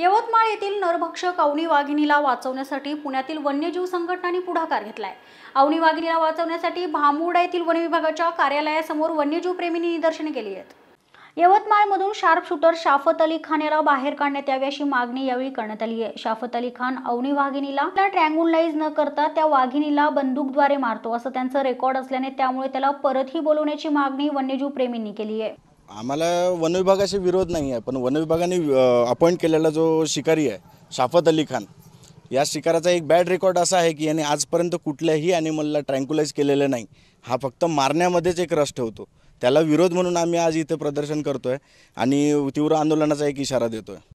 यवतमाळ येथील नरभक्षक अवनी वाघिणीला वाचवण्यासाठी पुण्यातील वन्यजीव संघटनांनी पुढाकार घेतलाय अवनी वाघिणीला वाचवण्यासाठी भामुर्डा येथील वन विभागाच्या कार्यालयासमोर वन्यजीव प्रेमींनी निदर्शने केली आहेत यवतमाळमधून शार्प शूटर शाफत अली खान याला बाहेर काढण्यात यावी अशी मागणी यावेळी करण्यात आली आहे शाफत अली खान अवनी वाघिणीला ट्रँगुलाइज न करता त्या वाघिणीला बंदूकद्वारे मारतो असं त्यांचं रेकॉर्ड असल्याने त्यामुळे त्याला परतही बोलवण्याची मागणी वन्यजीव प्रेमींनी केली आहे आम्हाला वनविभागाशी विरोध नाही आहे पण वनविभागाने अपॉइंट केलेला जो शिकारी आहे शाफत अली खान या शिकाराचा एक बॅड रेकॉर्ड असा आहे की याने आजपर्यंत कुठल्याही ॲनिमलला ट्रँक्युलाइज केलेलं नाही हा फक्त मारण्यामध्येच एक रस ठेवतो त्याला विरोध म्हणून आम्ही आज इथे प्रदर्शन करतो आहे आणि तीव्र आंदोलनाचा एक इशारा देतो आहे